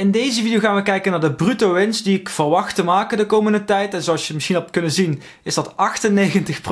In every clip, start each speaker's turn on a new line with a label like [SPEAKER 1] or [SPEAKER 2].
[SPEAKER 1] In deze video gaan we kijken naar de bruto winst die ik verwacht te maken de komende tijd. En zoals je misschien hebt kunnen zien is dat 98%.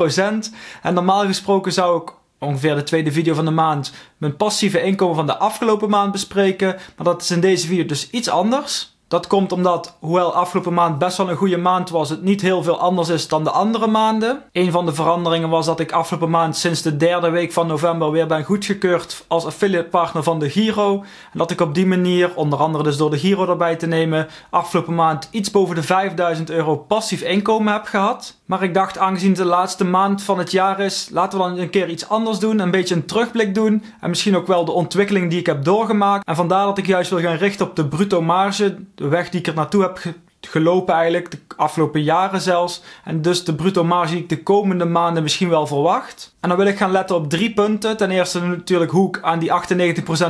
[SPEAKER 1] En normaal gesproken zou ik ongeveer de tweede video van de maand mijn passieve inkomen van de afgelopen maand bespreken. Maar dat is in deze video dus iets anders. Dat komt omdat, hoewel afgelopen maand best wel een goede maand was, het niet heel veel anders is dan de andere maanden. Een van de veranderingen was dat ik afgelopen maand sinds de derde week van november weer ben goedgekeurd als affiliate partner van de Giro. En dat ik op die manier, onder andere dus door de Giro erbij te nemen, afgelopen maand iets boven de 5000 euro passief inkomen heb gehad. Maar ik dacht, aangezien het de laatste maand van het jaar is, laten we dan een keer iets anders doen. Een beetje een terugblik doen. En misschien ook wel de ontwikkeling die ik heb doorgemaakt. En vandaar dat ik juist wil gaan richten op de bruto marge de weg die ik er naartoe heb gelopen eigenlijk, de afgelopen jaren zelfs. En dus de bruto marge die ik de komende maanden misschien wel verwacht. En dan wil ik gaan letten op drie punten. Ten eerste natuurlijk hoe ik aan die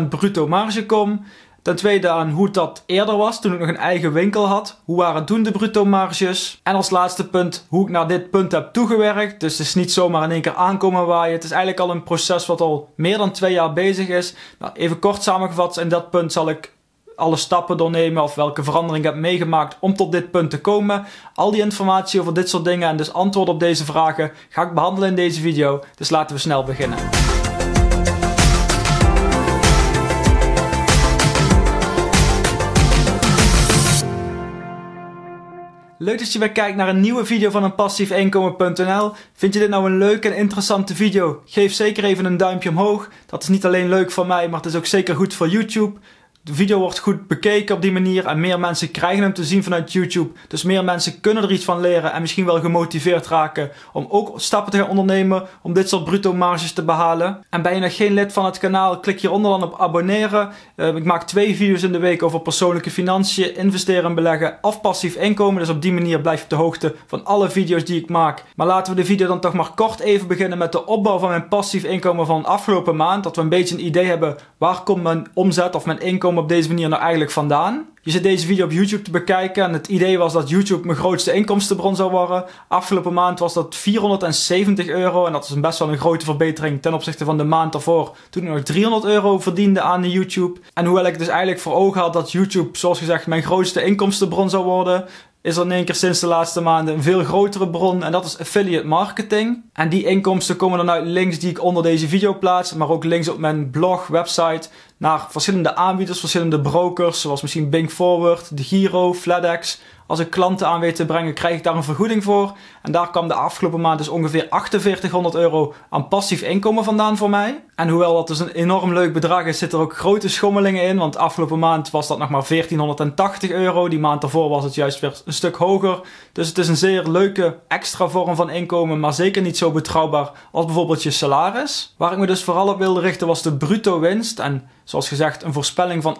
[SPEAKER 1] 98% bruto marge kom. Ten tweede aan hoe dat eerder was toen ik nog een eigen winkel had. Hoe waren toen de bruto marges? En als laatste punt hoe ik naar dit punt heb toegewerkt. Dus het is niet zomaar in één keer aankomen waaien. Het is eigenlijk al een proces wat al meer dan twee jaar bezig is. Nou, even kort samengevat, in dat punt zal ik alle stappen doornemen of welke verandering je hebt meegemaakt om tot dit punt te komen. Al die informatie over dit soort dingen en dus antwoorden op deze vragen ga ik behandelen in deze video. Dus laten we snel beginnen. Leuk dat je weer kijkt naar een nieuwe video van een Inkomen.nl. Vind je dit nou een leuke en interessante video? Geef zeker even een duimpje omhoog. Dat is niet alleen leuk voor mij, maar het is ook zeker goed voor YouTube. De video wordt goed bekeken op die manier en meer mensen krijgen hem te zien vanuit YouTube. Dus meer mensen kunnen er iets van leren en misschien wel gemotiveerd raken om ook stappen te gaan ondernemen om dit soort bruto marges te behalen. En ben je nog geen lid van het kanaal, klik hieronder dan op abonneren. Eh, ik maak twee video's in de week over persoonlijke financiën, investeren en beleggen of passief inkomen. Dus op die manier blijf je op de hoogte van alle video's die ik maak. Maar laten we de video dan toch maar kort even beginnen met de opbouw van mijn passief inkomen van afgelopen maand. Dat we een beetje een idee hebben waar komt mijn omzet of mijn inkomen komen op deze manier nou eigenlijk vandaan? Je zit deze video op YouTube te bekijken en het idee was dat YouTube mijn grootste inkomstenbron zou worden. Afgelopen maand was dat 470 euro en dat is best wel een grote verbetering ten opzichte van de maand daarvoor toen ik nog 300 euro verdiende aan YouTube. En hoewel ik dus eigenlijk voor ogen had dat YouTube zoals gezegd mijn grootste inkomstenbron zou worden, is er in één keer sinds de laatste maanden een veel grotere bron en dat is affiliate marketing. En die inkomsten komen dan uit links die ik onder deze video plaats, maar ook links op mijn blog, website naar verschillende aanbieders, verschillende brokers, zoals misschien Bing Forward, de Giro, FedEx. Als ik klanten aan weet te brengen, krijg ik daar een vergoeding voor. En daar kwam de afgelopen maand dus ongeveer 4800 euro aan passief inkomen vandaan voor mij. En hoewel dat dus een enorm leuk bedrag is, zit er ook grote schommelingen in. Want afgelopen maand was dat nog maar 1480 euro. Die maand daarvoor was het juist weer een stuk hoger. Dus het is een zeer leuke extra vorm van inkomen, maar zeker niet zo betrouwbaar als bijvoorbeeld je salaris. Waar ik me dus vooral op wilde richten was de bruto winst. En zoals gezegd, een voorspelling van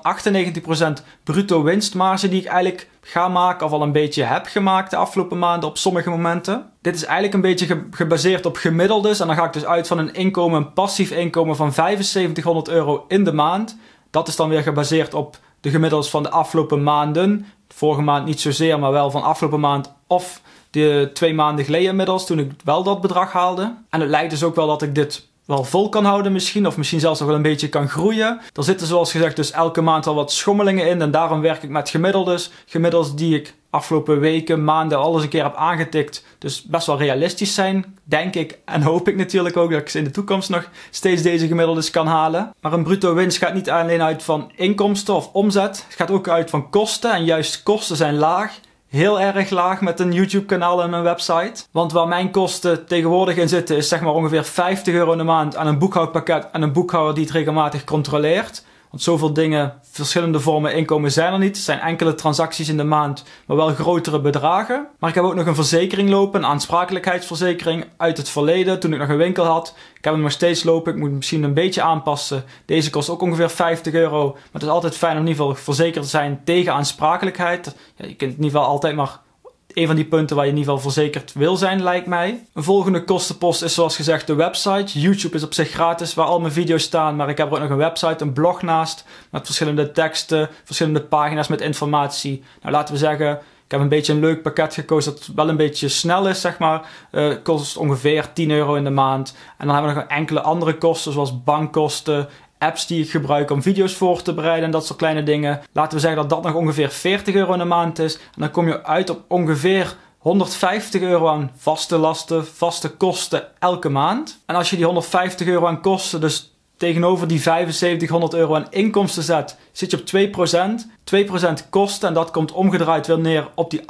[SPEAKER 1] 98% bruto winstmarge die ik eigenlijk ga maken of al een beetje heb gemaakt de afgelopen maanden op sommige momenten. Dit is eigenlijk een beetje gebaseerd op gemiddeldes en dan ga ik dus uit van een inkomen, een passief inkomen van 7500 euro in de maand. Dat is dan weer gebaseerd op de gemiddels van de afgelopen maanden. Vorige maand niet zozeer, maar wel van afgelopen maand of de twee maanden geleden inmiddels toen ik wel dat bedrag haalde. En het lijkt dus ook wel dat ik dit wel vol kan houden misschien, of misschien zelfs nog wel een beetje kan groeien. Er zitten zoals gezegd dus elke maand al wat schommelingen in en daarom werk ik met gemiddeldes. Gemiddels die ik afgelopen weken, maanden alles een keer heb aangetikt. Dus best wel realistisch zijn, denk ik. En hoop ik natuurlijk ook dat ik ze in de toekomst nog steeds deze gemiddeldes kan halen. Maar een bruto winst gaat niet alleen uit van inkomsten of omzet. Het gaat ook uit van kosten en juist kosten zijn laag heel erg laag met een YouTube kanaal en een website. Want waar mijn kosten tegenwoordig in zitten is zeg maar ongeveer 50 euro in de maand aan een boekhoudpakket en een boekhouder die het regelmatig controleert. Want zoveel dingen, verschillende vormen inkomen zijn er niet. Het zijn enkele transacties in de maand, maar wel grotere bedragen. Maar ik heb ook nog een verzekering lopen, een aansprakelijkheidsverzekering uit het verleden toen ik nog een winkel had. Ik heb hem nog steeds lopen, ik moet hem misschien een beetje aanpassen. Deze kost ook ongeveer 50 euro. Maar het is altijd fijn om in ieder geval verzekerd te zijn tegen aansprakelijkheid. Ja, je kunt in ieder geval altijd maar een van die punten waar je in ieder geval verzekerd wil zijn, lijkt mij. Een volgende kostenpost is zoals gezegd de website. YouTube is op zich gratis, waar al mijn video's staan. Maar ik heb er ook nog een website, een blog naast. Met verschillende teksten, verschillende pagina's met informatie. Nou, laten we zeggen, ik heb een beetje een leuk pakket gekozen dat wel een beetje snel is, zeg maar. Uh, kost ongeveer 10 euro in de maand. En dan hebben we nog enkele andere kosten, zoals bankkosten, apps die ik gebruik om video's voor te bereiden en dat soort kleine dingen. Laten we zeggen dat dat nog ongeveer 40 euro in de maand is. En dan kom je uit op ongeveer 150 euro aan vaste lasten, vaste kosten elke maand. En als je die 150 euro aan kosten dus tegenover die 7500 euro aan inkomsten zet, zit je op 2%. 2% kosten en dat komt omgedraaid weer neer op die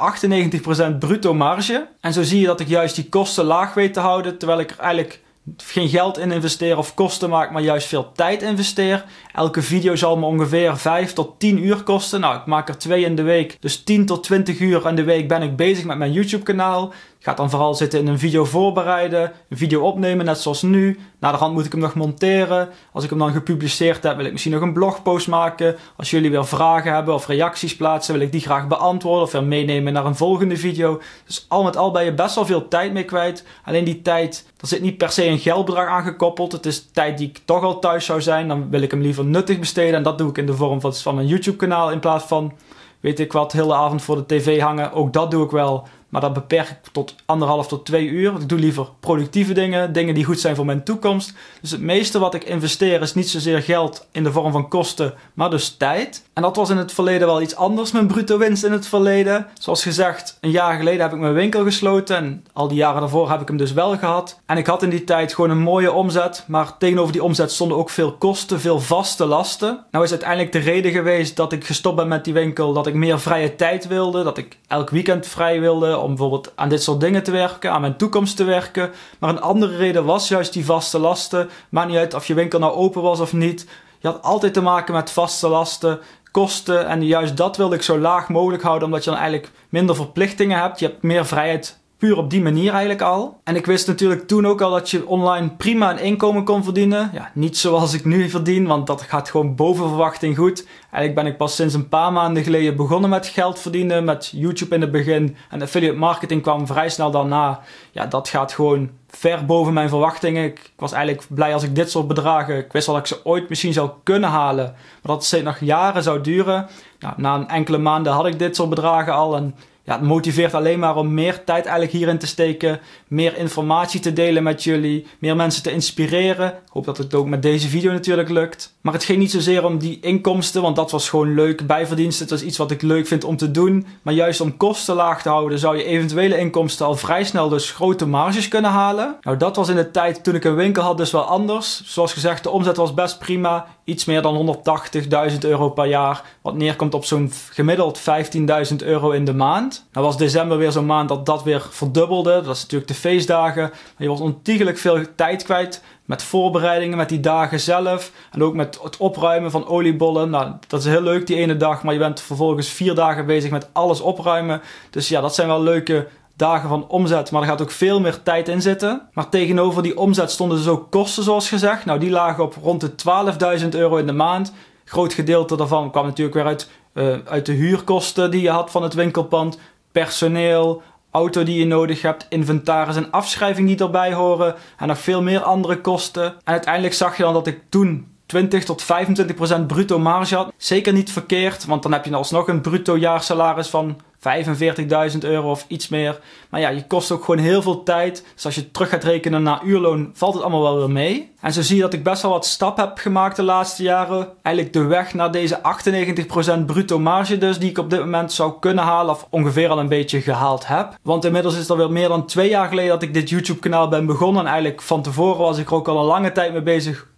[SPEAKER 1] 98% bruto marge. En zo zie je dat ik juist die kosten laag weet te houden, terwijl ik er eigenlijk geen geld in investeer of kosten maak, maar juist veel tijd investeer. Elke video zal me ongeveer 5 tot 10 uur kosten. Nou, ik maak er 2 in de week. Dus 10 tot 20 uur in de week ben ik bezig met mijn YouTube kanaal ga dan vooral zitten in een video voorbereiden, een video opnemen, net zoals nu. Na de hand moet ik hem nog monteren. Als ik hem dan gepubliceerd heb, wil ik misschien nog een blogpost maken. Als jullie weer vragen hebben of reacties plaatsen, wil ik die graag beantwoorden of weer meenemen naar een volgende video. Dus al met al ben je best wel veel tijd mee kwijt. Alleen die tijd, daar zit niet per se een geldbedrag aan gekoppeld. Het is tijd die ik toch al thuis zou zijn. Dan wil ik hem liever nuttig besteden. En dat doe ik in de vorm van, een YouTube kanaal in plaats van, weet ik wat, hele avond voor de tv hangen. Ook dat doe ik wel. Maar dat beperk ik tot anderhalf tot twee uur. Want ik doe liever productieve dingen, dingen die goed zijn voor mijn toekomst. Dus het meeste wat ik investeer is niet zozeer geld in de vorm van kosten, maar dus tijd. En dat was in het verleden wel iets anders, mijn bruto winst in het verleden. Zoals gezegd, een jaar geleden heb ik mijn winkel gesloten. En al die jaren daarvoor heb ik hem dus wel gehad. En ik had in die tijd gewoon een mooie omzet. Maar tegenover die omzet stonden ook veel kosten, veel vaste lasten. Nou is uiteindelijk de reden geweest dat ik gestopt ben met die winkel. Dat ik meer vrije tijd wilde. Dat ik elk weekend vrij wilde om bijvoorbeeld aan dit soort dingen te werken, aan mijn toekomst te werken. Maar een andere reden was juist die vaste lasten. Maakt niet uit of je winkel nou open was of niet. Je had altijd te maken met vaste lasten, kosten. En juist dat wilde ik zo laag mogelijk houden, omdat je dan eigenlijk minder verplichtingen hebt. Je hebt meer vrijheid puur op die manier eigenlijk al. En ik wist natuurlijk toen ook al dat je online prima een inkomen kon verdienen. Ja, niet zoals ik nu verdien, want dat gaat gewoon boven verwachting goed. Eigenlijk ben ik pas sinds een paar maanden geleden begonnen met geld verdienen, met YouTube in het begin. En affiliate marketing kwam vrij snel daarna. Ja, dat gaat gewoon ver boven mijn verwachtingen. Ik, was eigenlijk blij als ik dit soort bedragen, ik wist al dat ik ze ooit misschien zou kunnen halen, maar dat het steeds nog jaren zou duren. Nou, na een enkele maanden had ik dit soort bedragen al en ja, het motiveert alleen maar om meer tijd eigenlijk hierin te steken, meer informatie te delen met jullie, meer mensen te inspireren. Ik hoop dat het ook met deze video natuurlijk lukt. Maar het ging niet zozeer om die inkomsten, want dat was gewoon leuk. Bijverdiensten, het was iets wat ik leuk vind om te doen. Maar juist om kosten laag te houden, zou je eventuele inkomsten al vrij snel dus grote marges kunnen halen. Nou, dat was in de tijd toen ik een winkel had dus wel anders. Zoals gezegd, de omzet was best prima. Iets meer dan 180.000 euro per jaar, wat neerkomt op zo'n gemiddeld 15.000 euro in de maand. Nou was december weer zo'n maand dat dat weer verdubbelde. Dat was natuurlijk de feestdagen. Maar je was ontiegelijk veel tijd kwijt met voorbereidingen, met die dagen zelf. En ook met het opruimen van oliebollen. Nou, dat is heel leuk die ene dag, maar je bent vervolgens vier dagen bezig met alles opruimen. Dus ja, dat zijn wel leuke dagen van omzet, maar er gaat ook veel meer tijd in zitten. Maar tegenover die omzet stonden dus ook kosten, zoals gezegd. Nou, die lagen op rond de 12.000 euro in de maand. Groot gedeelte daarvan kwam natuurlijk weer uit eh, uit de huurkosten die je had van het winkelpand, personeel, auto die je nodig hebt, inventaris en afschrijving die erbij horen en nog veel meer andere kosten. En uiteindelijk zag je dan dat ik toen 20 tot 25 procent bruto marge had. Zeker niet verkeerd, want dan heb je alsnog een bruto jaarsalaris van 45.000 euro of iets meer. Maar ja, je kost ook gewoon heel veel tijd. Dus als je terug gaat rekenen naar uurloon, valt het allemaal wel weer mee. En zo zie je dat ik best wel wat stap heb gemaakt de laatste jaren. Eigenlijk de weg naar deze 98% bruto marge dus, die ik op dit moment zou kunnen halen of ongeveer al een beetje gehaald heb. Want inmiddels is het alweer meer dan twee jaar geleden dat ik dit YouTube kanaal ben begonnen. En eigenlijk van tevoren was ik er ook al een lange tijd mee bezig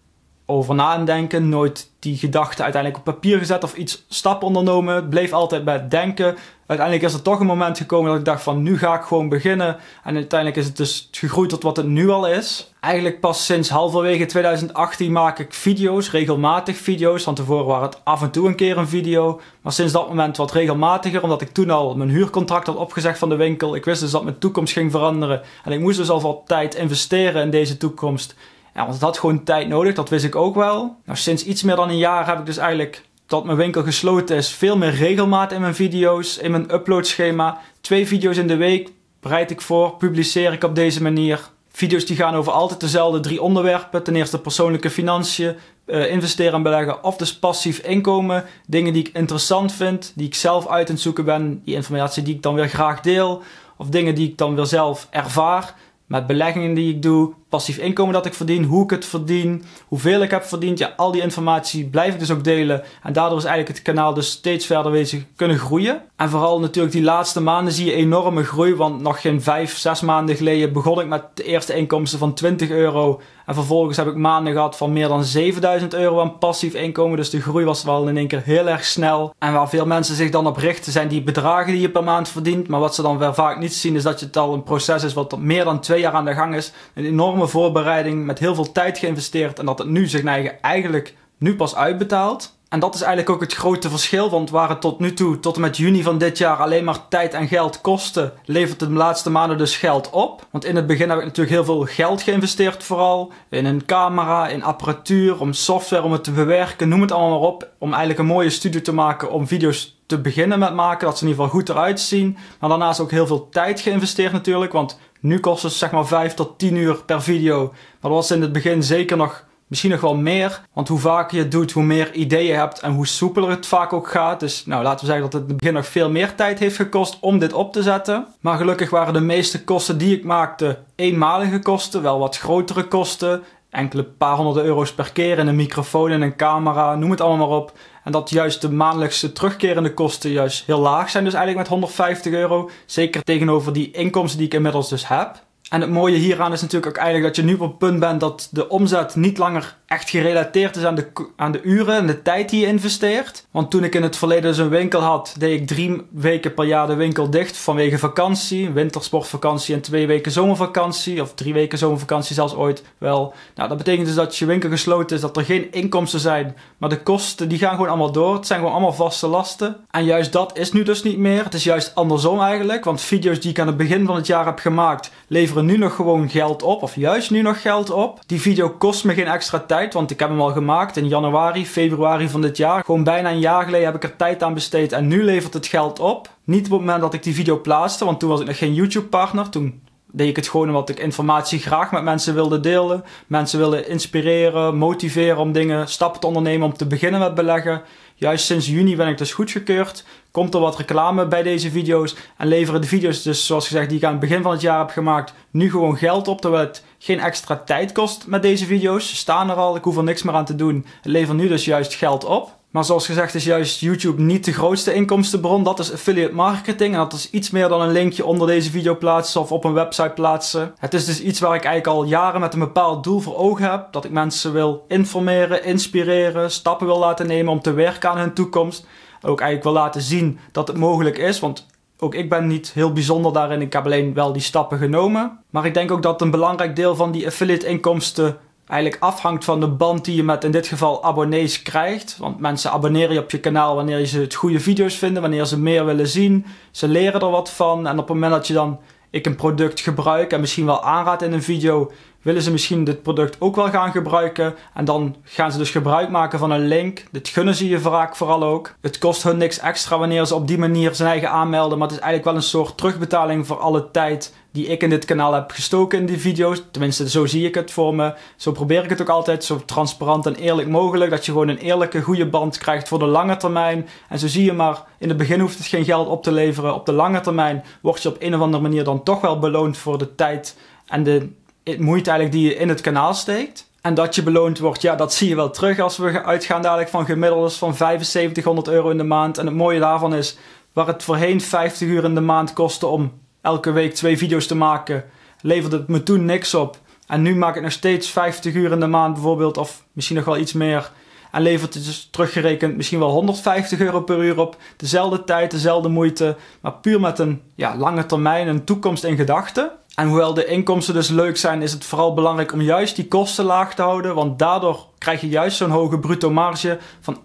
[SPEAKER 1] over na denken. Nooit die gedachte uiteindelijk op papier gezet of iets stap ondernomen. Het bleef altijd bij het denken. Uiteindelijk is er toch een moment gekomen dat ik dacht van nu ga ik gewoon beginnen. En uiteindelijk is het dus gegroeid tot wat het nu al is. Eigenlijk pas sinds halverwege 2018 maak ik video's, regelmatig video's. Van tevoren waren het af en toe een keer een video. Maar sinds dat moment wat regelmatiger, omdat ik toen al mijn huurcontract had opgezegd van de winkel. Ik wist dus dat mijn toekomst ging veranderen. En ik moest dus al wat tijd investeren in deze toekomst. Ja, want het had gewoon tijd nodig, dat wist ik ook wel. Nou, sinds iets meer dan een jaar heb ik dus eigenlijk tot mijn winkel gesloten is, veel meer regelmaat in mijn video's, in mijn uploadschema. Twee video's in de week bereid ik voor, publiceer ik op deze manier. Video's die gaan over altijd dezelfde drie onderwerpen. Ten eerste persoonlijke financiën, eh, investeren en beleggen of dus passief inkomen. Dingen die ik interessant vind, die ik zelf uit aan het zoeken ben. Die informatie die ik dan weer graag deel. Of dingen die ik dan weer zelf ervaar. Met beleggingen die ik doe, passief inkomen dat ik verdien, hoe ik het verdien, hoeveel ik heb verdiend. Ja, al die informatie blijf ik dus ook delen. En daardoor is eigenlijk het kanaal dus steeds verder bezig kunnen groeien. En vooral natuurlijk die laatste maanden zie je enorme groei. Want nog geen 5, 6 maanden geleden begon ik met de eerste inkomsten van 20 euro. En vervolgens heb ik maanden gehad van meer dan 7000 euro aan passief inkomen. Dus de groei was wel in één keer heel erg snel. En waar veel mensen zich dan op richten zijn die bedragen die je per maand verdient. Maar wat ze dan wel vaak niet zien is dat het al een proces is wat meer dan twee jaar aan de gang is. Een enorme voorbereiding, met heel veel tijd geïnvesteerd en dat het nu zich eigenlijk nu pas uitbetaalt. En dat is eigenlijk ook het grote verschil, want waar het tot nu toe, tot en met juni van dit jaar, alleen maar tijd en geld kosten levert het de laatste maanden dus geld op. Want in het begin heb ik natuurlijk heel veel geld geïnvesteerd, vooral in een camera, in apparatuur, om software, om het te bewerken, noem het allemaal maar op. Om eigenlijk een mooie studio te maken om video's te beginnen met maken, dat ze in ieder geval goed eruit zien. Maar daarnaast ook heel veel tijd geïnvesteerd natuurlijk, want nu kost het zeg maar 5 tot 10 uur per video. Maar dat was in het begin zeker nog, misschien nog wel meer. Want hoe vaker je het doet, hoe meer ideeën hebt en hoe soepeler het vaak ook gaat. Dus nou, laten we zeggen dat het in het begin nog veel meer tijd heeft gekost om dit op te zetten. Maar gelukkig waren de meeste kosten die ik maakte eenmalige kosten, wel wat grotere kosten enkele paar honderden euro's per keer en een microfoon en een camera, noem het allemaal maar op. En dat juist de maandelijkse terugkerende kosten juist heel laag zijn, dus eigenlijk met 150 euro. Zeker tegenover die inkomsten die ik inmiddels dus heb. En het mooie hieraan is natuurlijk ook eigenlijk dat je nu op het punt bent dat de omzet niet langer echt gerelateerd is aan de, aan de uren en de tijd die je investeert. Want toen ik in het verleden dus een winkel had, deed ik drie weken per jaar de winkel dicht vanwege vakantie, wintersportvakantie en twee weken zomervakantie, of drie weken zomervakantie zelfs ooit wel. Nou, dat betekent dus dat je winkel gesloten is, dat er geen inkomsten zijn, maar de kosten die gaan gewoon allemaal door. Het zijn gewoon allemaal vaste lasten. En juist dat is nu dus niet meer. Het is juist andersom eigenlijk, want video's die ik aan het begin van het jaar heb gemaakt, leveren nu nog gewoon geld op, of juist nu nog geld op. Die video kost me geen extra tijd want ik heb hem al gemaakt in januari, februari van dit jaar. Gewoon bijna een jaar geleden heb ik er tijd aan besteed en nu levert het geld op. Niet op het moment dat ik die video plaatste, want toen was ik nog geen YouTube-partner. Toen deed ik het gewoon omdat ik informatie graag met mensen wilde delen. Mensen wilde inspireren, motiveren om dingen, stappen te ondernemen, om te beginnen met beleggen. Juist sinds juni ben ik dus goedgekeurd komt er wat reclame bij deze video's. En leveren de video's dus, zoals gezegd, die ik aan het begin van het jaar heb gemaakt, nu gewoon geld op. Terwijl het geen extra tijd kost met deze video's. Ze staan er al, ik hoef er niks meer aan te doen. Het levert nu dus juist geld op. Maar zoals gezegd is juist YouTube niet de grootste inkomstenbron. Dat is affiliate marketing. En dat is iets meer dan een linkje onder deze video plaatsen of op een website plaatsen. Het is dus iets waar ik eigenlijk al jaren met een bepaald doel voor ogen heb. Dat ik mensen wil informeren, inspireren, stappen wil laten nemen om te werken aan hun toekomst ook eigenlijk wil laten zien dat het mogelijk is. Want ook ik ben niet heel bijzonder daarin. Ik heb alleen wel die stappen genomen. Maar ik denk ook dat een belangrijk deel van die affiliate inkomsten eigenlijk afhangt van de band die je met in dit geval abonnees krijgt. Want mensen abonneren je op je kanaal wanneer ze het goede video's vinden, wanneer ze meer willen zien. Ze leren er wat van en op het moment dat je dan ik een product gebruik en misschien wel aanraad in een video, willen ze misschien dit product ook wel gaan gebruiken. En dan gaan ze dus gebruik maken van een link. Dit gunnen ze je vaak vooral ook. Het kost hun niks extra wanneer ze op die manier zijn eigen aanmelden. Maar het is eigenlijk wel een soort terugbetaling voor alle tijd die ik in dit kanaal heb gestoken in die video's. Tenminste, zo zie ik het voor me. Zo probeer ik het ook altijd zo transparant en eerlijk mogelijk. Dat je gewoon een eerlijke, goede band krijgt voor de lange termijn. En zo zie je maar, in het begin hoeft het geen geld op te leveren. Op de lange termijn word je op een of andere manier dan toch wel beloond voor de tijd en de het moeite eigenlijk die je in het kanaal steekt. En dat je beloond wordt, ja, dat zie je wel terug als we uitgaan dadelijk van gemiddeldes van 7500 euro in de maand. En het mooie daarvan is, waar het voorheen 50 uur in de maand kostte om elke week twee video's te maken, leverde het me toen niks op. En nu maak ik nog steeds 50 uur in de maand bijvoorbeeld, of misschien nog wel iets meer. En levert het dus teruggerekend misschien wel 150 euro per uur op. Dezelfde tijd, dezelfde moeite, maar puur met een ja, lange termijn een toekomst in gedachten. En hoewel de inkomsten dus leuk zijn, is het vooral belangrijk om juist die kosten laag te houden. Want daardoor krijg je juist zo'n hoge bruto marge. Van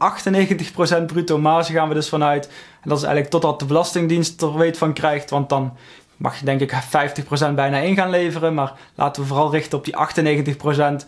[SPEAKER 1] 98% bruto marge gaan we dus vanuit. En dat is eigenlijk totdat de Belastingdienst er weet van krijgt. Want dan mag je denk ik 50% bijna in gaan leveren. Maar laten we vooral richten op die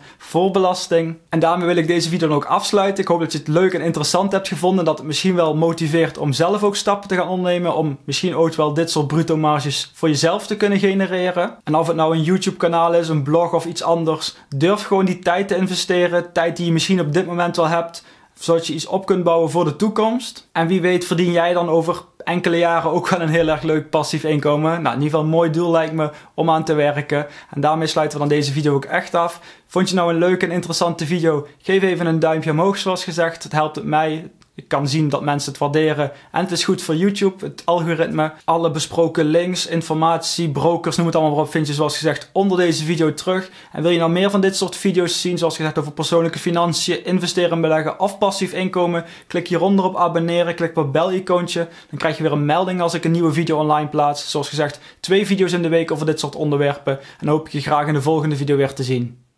[SPEAKER 1] 98% voor belasting. En daarmee wil ik deze video dan ook afsluiten. Ik hoop dat je het leuk en interessant hebt gevonden. dat het misschien wel motiveert om zelf ook stappen te gaan ondernemen. Om misschien ooit wel dit soort bruto marges voor jezelf te kunnen genereren. En of het nou een YouTube kanaal is, een blog of iets anders. Durf gewoon die tijd te investeren. Tijd die je misschien op dit moment wel hebt zodat je iets op kunt bouwen voor de toekomst. En wie weet verdien jij dan over enkele jaren ook wel een heel erg leuk passief inkomen. Nou, in ieder geval een mooi doel lijkt me om aan te werken. En daarmee sluiten we dan deze video ook echt af. Vond je nou een leuke en interessante video? Geef even een duimpje omhoog zoals gezegd. Het helpt mij ik kan zien dat mensen het waarderen. En het is goed voor YouTube, het algoritme. Alle besproken links, informatie, brokers, noem het allemaal maar op, vind je zoals gezegd onder deze video terug. En wil je nou meer van dit soort video's zien, zoals gezegd over persoonlijke financiën, investeren en beleggen of passief inkomen? Klik hieronder op abonneren, klik op het bel-icoontje. Dan krijg je weer een melding als ik een nieuwe video online plaats. Zoals gezegd, twee video's in de week over dit soort onderwerpen. En hoop ik je graag in de volgende video weer te zien.